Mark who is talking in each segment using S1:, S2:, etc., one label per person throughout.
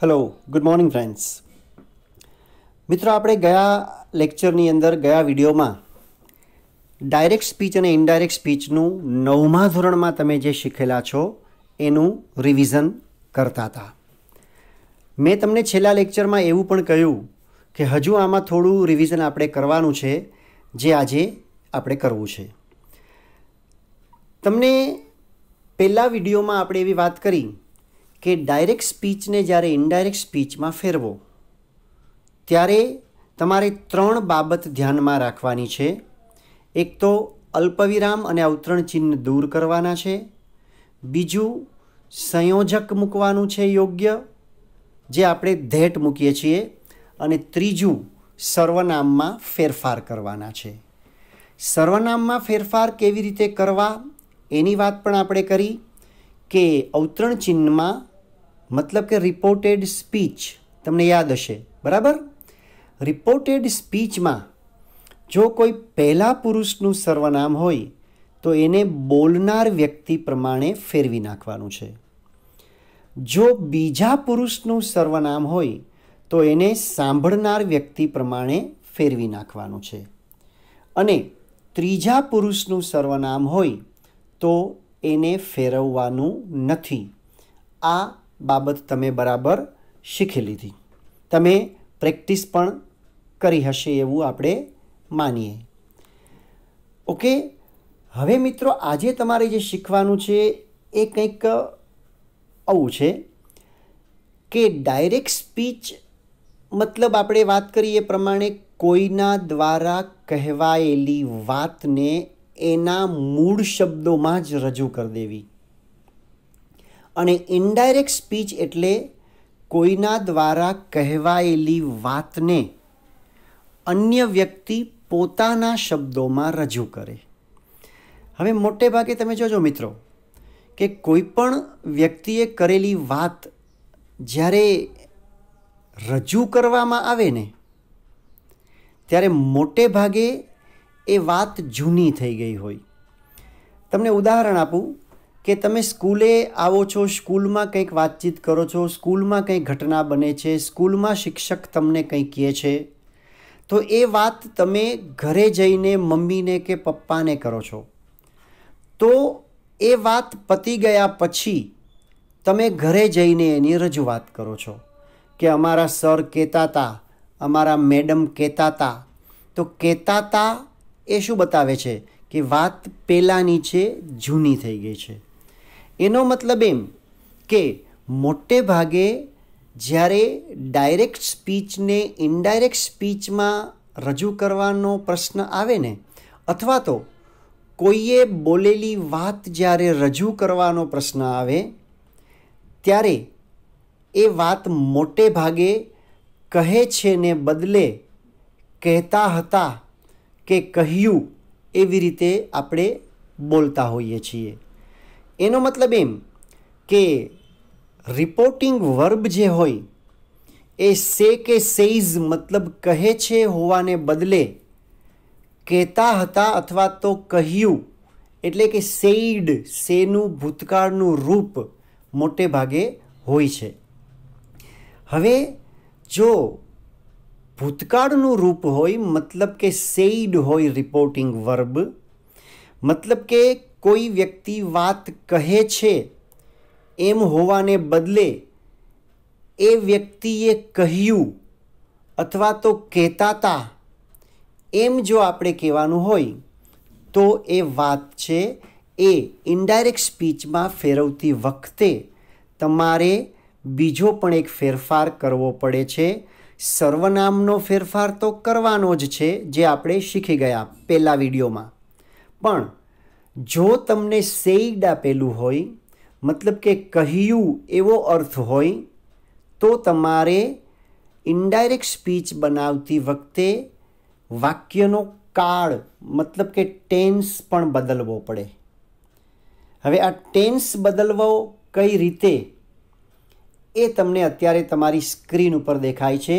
S1: Hello good morning friends મિત્રો આપણે ગયા લેક્ચરની અંદર ગયા વિડીયોમાં ડાયરેક્ટ સ્પીચ અને ઇનડાયરેક્ટ સ્પીચનું નવમા ધોરણમાં તમે જે શીખેલા છો એનું રિવિઝન કરતા હતા મેં તમને છેલ્લા લેક્ચરમાં એવું પણ કહ્યું કે હજુ આમાં થોડું રિવિઝન આપણે કરવાનું છે જે આજે આપણે કરવું છે તમને પહેલાં વિડીયોમાં આપણે એવી વાત કરી કે ડાયરેક્ટ સ્પીચને જ્યારે ઇનડાયરેક્ટ સ્પીચમાં ફેરવો ત્યારે તમારે ત્રણ બાબત ધ્યાનમાં રાખવાની છે એક તો અલ્પવિરામ અને અવતરણ ચિહ્ન દૂર કરવાના છે બીજું સંયોજક મૂકવાનું છે યોગ્ય જે આપણે ધેટ મૂકીએ છીએ અને ત્રીજું સર્વનામમાં ફેરફાર કરવાના છે સર્વનામમાં ફેરફાર કેવી રીતે કરવા એની વાત પણ આપણે કરી કે અવતરણ ચિહ્નમાં મતલબ કે રિપોર્ટેડ સ્પીચ તમને યાદ હશે બરાબર રિપોર્ટેડ સ્પીચમાં જો કોઈ પહેલા પુરુષનું સર્વનામ હોય તો એને બોલનાર વ્યક્તિ પ્રમાણે ફેરવી નાખવાનું છે જો બીજા પુરુષનું સર્વનામ હોય તો એને સાંભળનાર વ્યક્તિ પ્રમાણે ફેરવી નાખવાનું છે અને ત્રીજા પુરુષનું સર્વનામ હોય તો એને ફેરવવાનું નથી આ બાબત તમે બરાબર શીખી લીધી તમે પ્રેક્ટિસ પણ કરી હશે એવું આપણે માનીએ ઓકે હવે મિત્રો આજે તમારે જે શીખવાનું છે એ કંઈક આવું છે કે ડાયરેક્ટ સ્પીચ મતલબ આપણે વાત કરીએ પ્રમાણે કોઈના દ્વારા કહેવાયેલી વાતને એના મૂળ શબ્દોમાં જ રજૂ કરી દેવી અને ઇનડાયરેક્ટ સ્પીચ એટલે કોઈના દ્વારા કહેવાયેલી વાતને અન્ય વ્યક્તિ પોતાના શબ્દોમાં રજૂ કરે હવે મોટે ભાગે તમે જોજો મિત્રો કે કોઈપણ વ્યક્તિએ કરેલી વાત જ્યારે રજૂ કરવામાં આવે ને ત્યારે મોટે ભાગે એ વાત જૂની થઈ ગઈ હોય તમને ઉદાહરણ આપું કે તમે સ્કૂલે આવો છો સ્કૂલમાં કંઈક વાતચીત કરો છો સ્કૂલમાં કંઈક ઘટના બને છે સ્કૂલમાં શિક્ષક તમને કંઈક કહે છે તો એ વાત તમે ઘરે જઈને મમ્મીને કે પપ્પાને કરો છો તો એ વાત પતી ગયા પછી તમે ઘરે જઈને એની રજૂઆત કરો છો કે અમારા સર કહેતા હતા અમારા મેડમ કહેતા હતા તો કહેતા હતા એ શું બતાવે છે કે વાત પહેલાંની છે જૂની થઈ ગઈ છે એનો મતલબ એમ કે મોટે ભાગે જ્યારે ડાયરેક્ટ સ્પીચને ઇનડાયરેક્ટ સ્પીચમાં રજૂ કરવાનો પ્રશ્ન આવે ને અથવા તો કોઈએ બોલેલી વાત જ્યારે રજૂ કરવાનો પ્રશ્ન આવે ત્યારે એ વાત મોટે ભાગે કહે છે ને બદલે કહેતા હતા કે કહ્યું એવી રીતે આપણે બોલતા હોઈએ છીએ એનો મતલબ એમ કે રિપોર્ટિંગ વર્બ જે હોય એ સે કે સેઇઝ મતલબ કહે છે હોવાને બદલે કહેતા હતા અથવા તો કહ્યું એટલે કે સેઈડ સેનું ભૂતકાળનું રૂપ મોટે ભાગે હોય છે હવે જો ભૂતકાળનું રૂપ હોય મતલબ કે સેઈડ હોય રિપોર્ટિંગ વર્બ મતલબ કે કોઈ વ્યક્તિ વાત કહે છે એમ હોવાને બદલે એ વ્યક્તિએ કહ્યું અથવા તો કહેતાતા એમ જો આપણે કહેવાનું હોય તો એ વાત છે એ ઇન્ડાયરેક્ટ સ્પીચમાં ફેરવતી વખતે તમારે બીજો પણ એક ફેરફાર કરવો પડે છે સર્વનામનો ફેરફાર તો કરવાનો જ છે જે આપણે શીખી ગયા પહેલાં વિડીયોમાં પણ જો તમને સેઈડ આપેલું હોય મતલબ કે કહ્યું એવો અર્થ હોય તો તમારે ઇનડાયરેક્ટ સ્પીચ બનાવતી વખતે વાક્યનો કાળ મતલબ કે ટેન્સ પણ બદલવો પડે હવે આ ટેન્સ બદલવો કઈ રીતે એ તમને અત્યારે તમારી સ્ક્રીન ઉપર દેખાય છે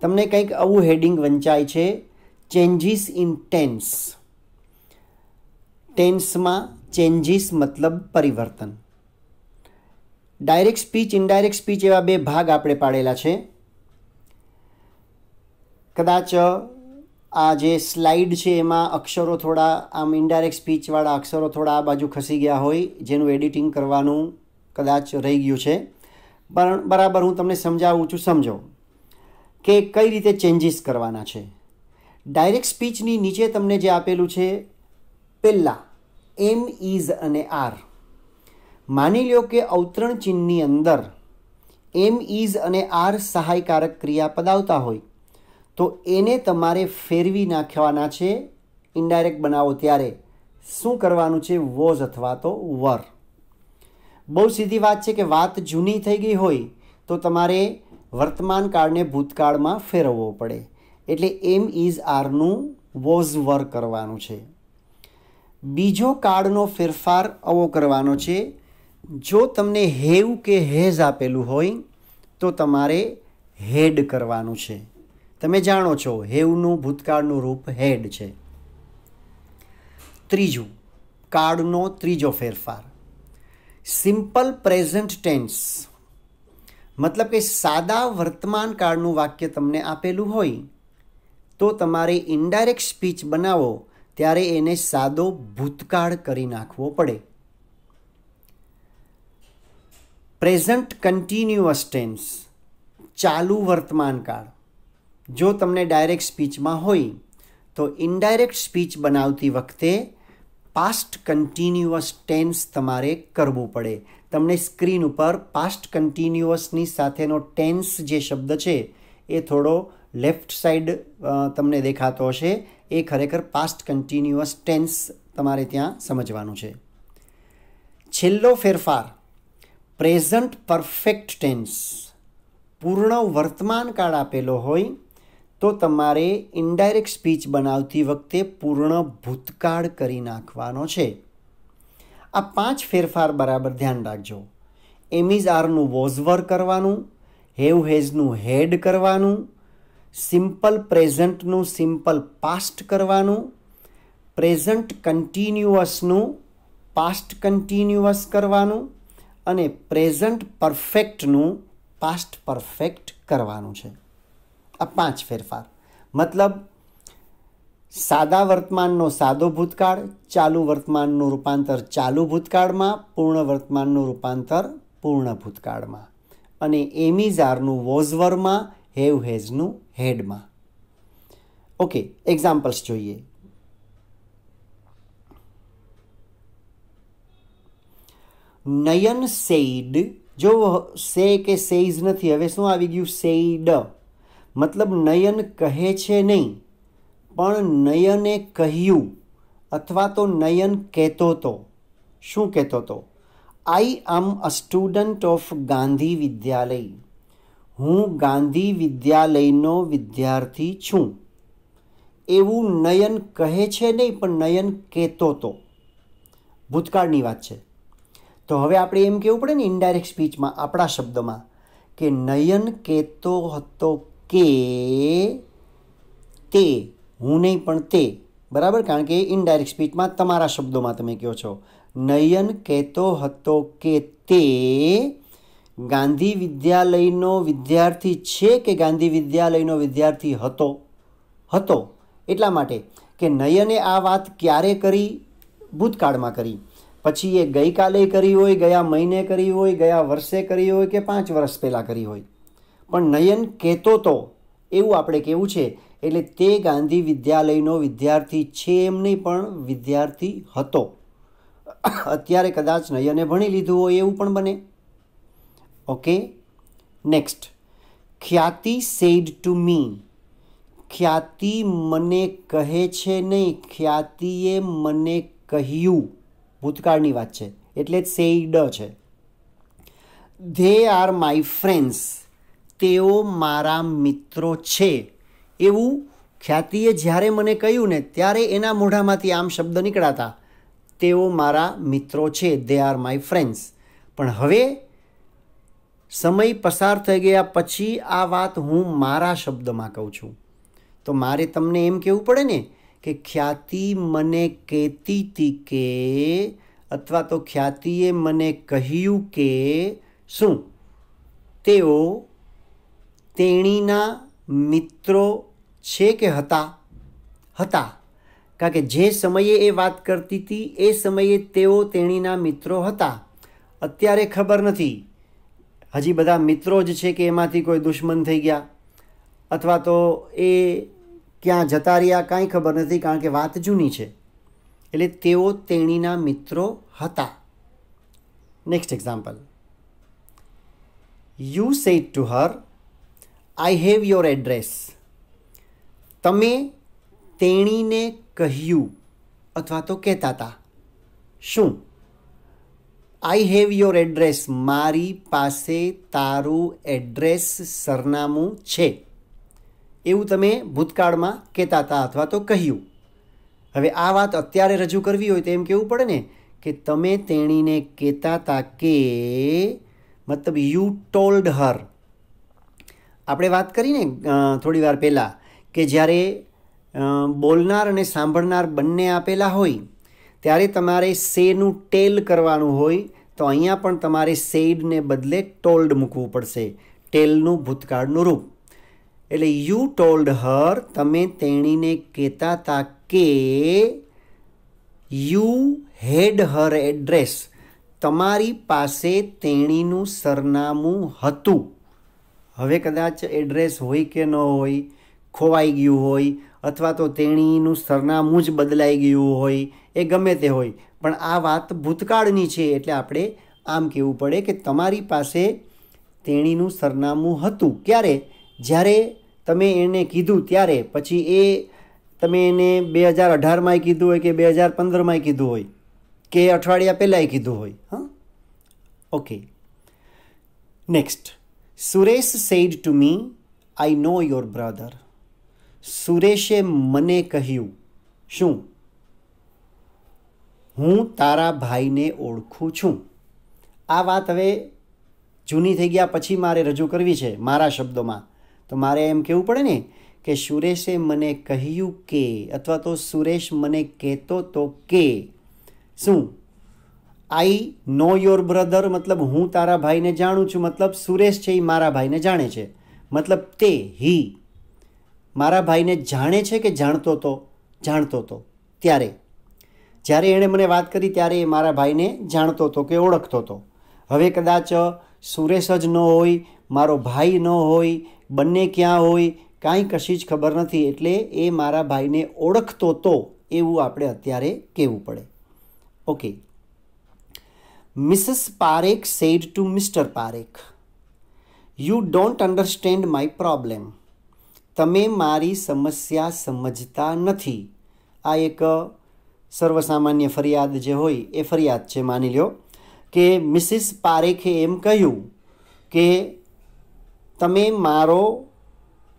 S1: તમને કંઈક આવું હેડિંગ વંચાય છે ચેન્જીસ ઇન ટેન્સ ટેન્સમાં ચેન્જીસ મતલબ પરિવર્તન ડાયરેક્ટ સ્પીચ ઇનડાયરેક્ટ સ્પીચ એવા બે ભાગ આપણે પાડેલા છે કદાચ આ જે સ્લાઇડ છે એમાં અક્ષરો થોડા આમ ઇનડાયરેક્ટ સ્પીચવાળા અક્ષરો થોડા આ બાજુ ખસી ગયા હોય જેનું એડિટિંગ કરવાનું કદાચ રહી ગયું છે પણ બરાબર હું તમને સમજાવું છું સમજો કે કઈ રીતે ચેન્જીસ કરવાના છે ડાયરેક્ટ સ્પીચની નીચે તમને જે આપેલું છે પહેલાં એમ ઇઝ અને આર માની લો કે અવતરણ ચિહ્નની અંદર એમ ઇઝ અને આર સહાયકારક ક્રિયા આવતા હોય તો એને તમારે ફેરવી નાખવાના છે ઇન્ડાયરેક્ટ બનાવો ત્યારે શું કરવાનું છે વોઝ અથવા તો વર બહુ સીધી વાત છે કે વાત જૂની થઈ ગઈ હોય તો તમારે વર્તમાન કાળને ભૂતકાળમાં ફેરવવો પડે એટલે એમ ઇઝ આરનું વોઝ વર કરવાનું છે બીજો કાર્ડનો ફેરફાર આવો કરવાનો છે જો તમને હેવ કે હેઝ આપેલું હોય તો તમારે હેડ કરવાનું છે તમે જાણો છો હેવનું ભૂતકાળનું રૂપ હેડ છે ત્રીજું કાર્ડનો ત્રીજો ફેરફાર સિમ્પલ પ્રેઝન્ટ ટેન્સ મતલબ કે સાદા વર્તમાન કાળનું વાક્ય તમને આપેલું હોય તો તમારે ઇન્ડાયરેક્ટ સ્પીચ બનાવો ત્યારે એને સાદો ભૂતકાળ કરી નાખવો પડે પ્રેઝન્ટ કન્ટિન્યુઅસ ટેન્સ ચાલુ વર્તમાનકાળ જો તમને ડાયરેક્ટ સ્પીચમાં હોય તો ઇનડાયરેક્ટ સ્પીચ બનાવતી વખતે પાસ્ટ કન્ટિન્યુઅસ ટેન્સ તમારે કરવું પડે તમને સ્ક્રીન ઉપર પાસ્ટ કન્ટિન્યુઅસની સાથેનો ટેન્સ જે શબ્દ છે એ થોડો લેફ્ટ સાઈડ તમને દેખાતો હશે એ ખરેખર પાસ્ટ કન્ટિન્યુઅસ ટેન્સ તમારે ત્યાં સમજવાનું છે છેલ્લો ફેરફાર પ્રેઝન્ટ પરફેક્ટ ટેન્સ પૂર્ણ વર્તમાન વર્તમાનકાળ આપેલો હોય તો તમારે ઇન્ડાયરેક્ટ સ્પીચ બનાવતી વખતે પૂર્ણ ભૂતકાળ કરી નાખવાનો છે આ પાંચ ફેરફાર બરાબર ધ્યાન રાખજો એમિઝ આરનું વોઝવર કરવાનું હેવ હેઝનું હેડ કરવાનું સિમ્પલ પ્રેઝન્ટનું સિમ્પલ પાસ્ટ કરવાનું પ્રેઝન્ટ કન્ટિન્યુઅસનું પાસ્ટ કન્ટિન્યુઅસ કરવાનું અને પ્રેઝન્ટ પરફેક્ટનું પાસ્ટ પરફેક્ટ કરવાનું છે આ પાંચ ફેરફાર મતલબ સાદા વર્તમાનનો સાદો ભૂતકાળ ચાલુ વર્તમાનનું રૂપાંતર ચાલુ ભૂતકાળમાં પૂર્ણ વર્તમાનનું રૂપાંતર પૂર્ણ ભૂતકાળમાં અને એમિઝારનું વોઝવરમાં હેવ હેઝનું હેડમાં ઓકે એક્ઝામ્પલ્સ જોઈએ નયન સેઈડ જો સે કે સેઇઝ નથી હવે શું આવી ગયું સેઈડ મતલબ નયન કહે છે નહીં પણ નયને કહ્યું અથવા તો નયન કહેતો હતો શું કહેતો હતો I am a student of Gandhi Vidyalaya હું ગાંધી વિદ્યાલયનો વિદ્યાર્થી છું એવું નયન કહે છે નહીં પણ નયન કહેતો તો ભૂતકાળની વાત છે તો હવે આપણે એમ કહેવું પડે ને ઇન્ડાયરેક્ટ સ્પીચમાં આપણા શબ્દમાં કે નયન કહેતો હતો કે તે હું નહીં પણ તે બરાબર કારણ કે ઇનડાયરેક્ટ સ્પીચમાં તમારા શબ્દોમાં તમે કહો છો નયન કહેતો હતો કે તે ગાંધી વિદ્યાલયનો વિદ્યાર્થી છે કે ગાંધી વિદ્યાલયનો વિદ્યાર્થી હતો હતો એટલા માટે કે નયને આ વાત ક્યારે કરી ભૂતકાળમાં કરી પછી એ ગઈકાલે કરી હોય ગયા મહિને કરી હોય ગયા વર્ષે કરી હોય કે પાંચ વર્ષ પહેલાં કરી હોય પણ નયન કહેતો તો એવું આપણે કેવું છે એટલે તે ગાંધી વિદ્યાલયનો વિદ્યાર્થી છે એમ નહીં પણ વિદ્યાર્થી હતો અત્યારે કદાચ નયને ભણી લીધું હોય એવું પણ બને okay next Khyati said to me Khyati મને કહે છે નહીં ખ્યાતિએ મને કહ્યું ભૂતકાળની વાત છે એટલે જ સેઈડ છે ધે આર માય ફ્રેન્ડ્સ તેઓ મારા મિત્રો છે એવું ખ્યાતિએ જ્યારે મને કહ્યું ને ત્યારે એના મોઢામાંથી આમ શબ્દ નીકળાતા તેઓ મારા મિત્રો છે દે આર માય ફ્રેન્ડ્સ પણ હવે સમય પસાર થઈ ગયા પછી આ વાત હું મારા શબ્દમાં કહું છું તો મારે તમને એમ કહેવું પડે ને કે ખ્યાતિ મને કહેતી હતી કે અથવા તો ખ્યાતિએ મને કહ્યું કે શું તેઓ તેણીના મિત્રો છે કે હતા હતા કારણ કે જે સમયે એ વાત કરતી હતી એ સમયે તેઓ તેણીના મિત્રો હતા અત્યારે ખબર નથી હજી બધા મિત્રો જ છે કે એમાંથી કોઈ દુશ્મન થઈ ગયા અથવા તો એ ક્યાં જતા રહ્યા કાંઈ ખબર નથી કારણ કે વાત જૂની છે એટલે તેઓ તેણીના મિત્રો હતા next example you said to her I have your address તમે તેણીને કહ્યું અથવા તો કહેતા હતા શું આઈ હેવ યોર એડ્રેસ મારી પાસે તારું એડ્રેસ સરનામું છે એવું તમે ભૂતકાળમાં કહેતા હતા અથવા તો કહ્યું હવે આ વાત અત્યારે રજૂ કરવી હોય તો એમ કહેવું પડે ને કે તમે તેણીને કહેતા હતા કે મતલબ યુ ટોલ્ડ હર આપણે વાત કરીને થોડી વાર પહેલાં કે જ્યારે બોલનાર અને સાંભળનાર બંને આપેલા હોય ત્યારે તમારે સેનું ટેલ કરવાનું હોય તો અહીંયા પણ તમારે સેડને બદલે ટોલ્ડ મૂકવું પડશે ટેલનું ભૂતકાળનું રૂપ એટલે યુ ટોલ્ડ હર તમે તેણીને કહેતા હતા કે યુ હેડ હર એડ્રેસ તમારી પાસે તેણીનું સરનામું હતું હવે કદાચ એડ્રેસ હોય કે ન હોય ખોવાઈ ગયું હોય અથવા તો તેણીનું સરનામું જ બદલાઈ ગયું હોય એ ગમે તે હોય પણ આ વાત ભૂતકાળની છે એટલે આપણે આમ કહેવું પડે કે તમારી પાસે તેણીનું સરનામું હતું ક્યારે જ્યારે તમે એને કીધું ત્યારે પછી એ તમે એને બે હજાર અઢારમાંય કીધું હોય કે બે હજાર પંદરમાંય કીધું હોય કે અઠવાડિયા પહેલાંય કીધું હોય હા okay next Suresh said to me I know your brother સુરેશે મને કહ્યું શું હું તારા ભાઈને ઓળખું છું આ વાત હવે જૂની થઈ ગયા પછી મારે રજૂ કરવી છે મારા શબ્દોમાં તો મારે એમ કહેવું પડે ને કે સુરેશે મને કહ્યું કે અથવા તો સુરેશ મને કહેતો તો કે શું આઈ નો યોર બ્રધર મતલબ હું તારા ભાઈને જાણું છું મતલબ સુરેશ છે એ મારા ભાઈને જાણે છે મતલબ તે હી મારા ભાઈને જાણે છે કે જાણતો તો જાણતો તો ત્યારે જ્યારે એણે મને વાત કરી ત્યારે એ મારા ભાઈને જાણતો હતો કે ઓળખતો હતો હવે કદાચ સુરેશ જ ન હોય મારો ભાઈ ન હોય બંને ક્યાં હોય કાંઈ કશી જ ખબર નથી એટલે એ મારા ભાઈને ઓળખતો તો એવું આપણે અત્યારે કહેવું પડે okay Mrs Parekh said to Mr Parekh you don't understand my problem તમે મારી સમસ્યા સમજતા નથી આ એક સર્વસામાન્ય ફરિયાદ જે હોય એ ફરિયાદ છે માની લ્યો કે મિસિસ પારેખે એમ કહ્યું કે તમે મારો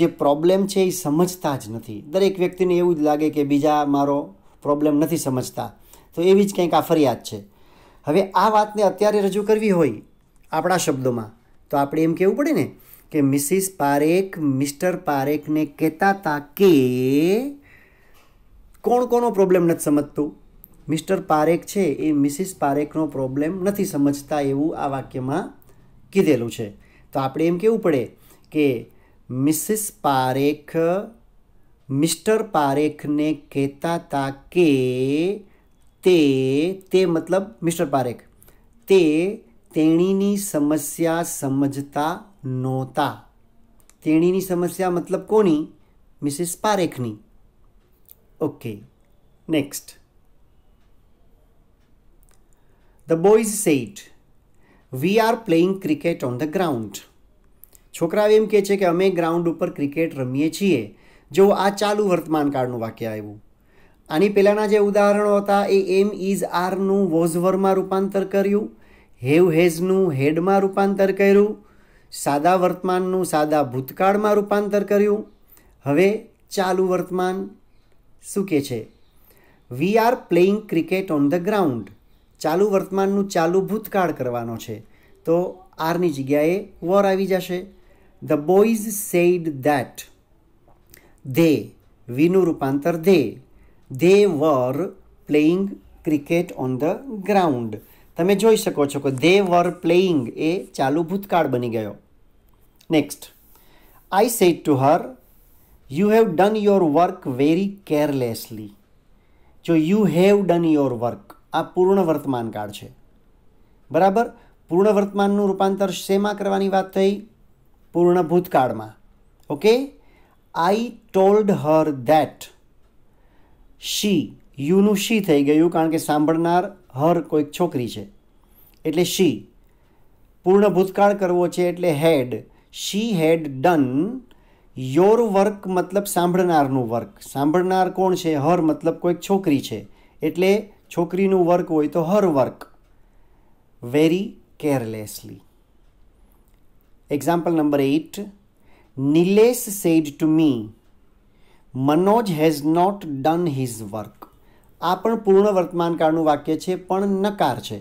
S1: જે પ્રોબ્લેમ છે એ સમજતા જ નથી દરેક વ્યક્તિને એવું જ લાગે કે બીજા મારો પ્રોબ્લેમ નથી સમજતા તો એવી જ કંઈક આ ફરિયાદ છે હવે આ વાતને અત્યારે રજૂ કરવી હોય આપણા શબ્દોમાં તો આપણે એમ કહેવું પડે ને કે મિસિસ પારેખ મિસ્ટર પારેખને કહેતા હતા કે કોણ કોનો પ્રોબ્લેમ નથી સમજતું મિસ્ટર પારેખ છે એ મિસિસ પારેખનો પ્રોબ્લેમ નથી સમજતા એવું આ વાક્યમાં કીધેલું છે તો આપણે એમ કહેવું પડે કે મિસિસ પારેખ મિસ્ટર પારેખને કહેતા હતા કે તે તે મતલબ મિસ્ટર પારેખ તે તેણીની સમસ્યા સમજતા નહોતા તેણીની સમસ્યા મતલબ કોની મિસિસ પારેખની Okay, next. The boys said, We are playing cricket on the ground. છોકરાઓ એમ કહે છે કે અમે ગ્રાઉન્ડ ઉપર ક્રિકેટ રમીએ છીએ જો આ ચાલુ વર્તમાનકાળનું વાક્ય આવ્યું આની પહેલાંના જે ઉદાહરણો હતા એ એમ ઇઝ આરનું વોઝવરમાં રૂપાંતર કર્યું હેવ હેઝનું હેડમાં રૂપાંતર કર્યું સાદા વર્તમાનનું સાદા ભૂતકાળમાં રૂપાંતર કર્યું હવે ચાલુ વર્તમાન શું કહે છે we are playing cricket on the ground ચાલુ વર્તમાનનું ચાલુ ભૂતકાળ કરવાનો છે તો આરની જગ્યાએ વોર આવી જશે the boys said that they વીનું રૂપાંતર they they were playing cricket on the ground તમે જોઈ શકો છો કે ધે વર પ્લેઇંગ એ ચાલુ ભૂતકાળ બની ગયો next I said to her you have done your work very carelessly જો you have done your work આ પૂર્ણ વર્તમાન કાળ છે બરાબર પૂર્ણ વર્તમાનનું રૂપાંતર શેમાં કરવાની વાત થઈ પૂર્ણ ભૂતકાળમાં okay I told her that she યુનું શી થઈ ગયું કારણ કે સાંભળનાર હર કોઈક છોકરી છે એટલે શી પૂર્ણ ભૂતકાળ કરવો છે એટલે had she had done your work મતલબ સાંભળનારનું વર્ક સાંભળનાર કોણ છે હર મતલબ કોઈક છોકરી છે એટલે છોકરીનું વર્ક હોય તો her work very carelessly example number eight Nilesh said to me Manoj has not done his work આ પણ પૂર્ણ વર્તમાનકાળનું વાક્ય છે પણ નકાર છે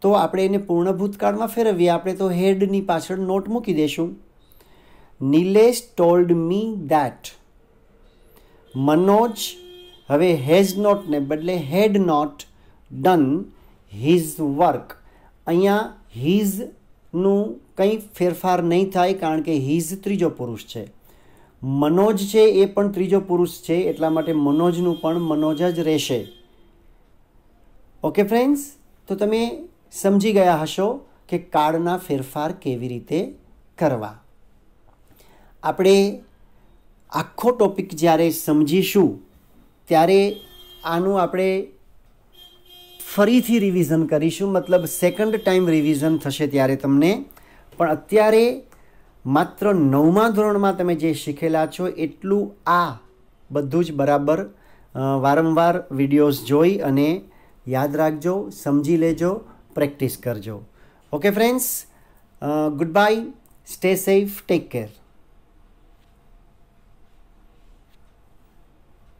S1: તો આપણે એને પૂર્ણ ભૂતકાળમાં ફેરવીએ આપણે તો હેડની પાછળ નોટ મૂકી દઈશું Nilesh told me that Manoj હવે હેઝ નોટને બદલે had not done his work અહીંયા હિઝનું કંઈ ફેરફાર નહીં થાય કારણ કે હિઝ ત્રીજો પુરુષ છે મનોજ છે એ પણ ત્રીજો પુરુષ છે એટલા માટે મનોજનું પણ મનોજ જ રહેશે ઓકે ફ્રેન્ડ્સ તો તમે સમજી ગયા હશો કે કાળના ફેરફાર કેવી રીતે કરવા આપણે આખો ટોપિક જ્યારે સમજીશું ત્યારે આનું આપણે ફરીથી રિવિઝન કરીશું મતલબ સેકન્ડ ટાઈમ રિવિઝન થશે ત્યારે તમને પણ અત્યારે માત્ર નવમા ધોરણમાં તમે જે શીખેલા છો એટલું આ બધું જ બરાબર વારંવાર વિડીયોઝ જોઈ અને યાદ રાખજો સમજી લેજો પ્રેક્ટિસ કરજો okay friends goodbye stay safe take care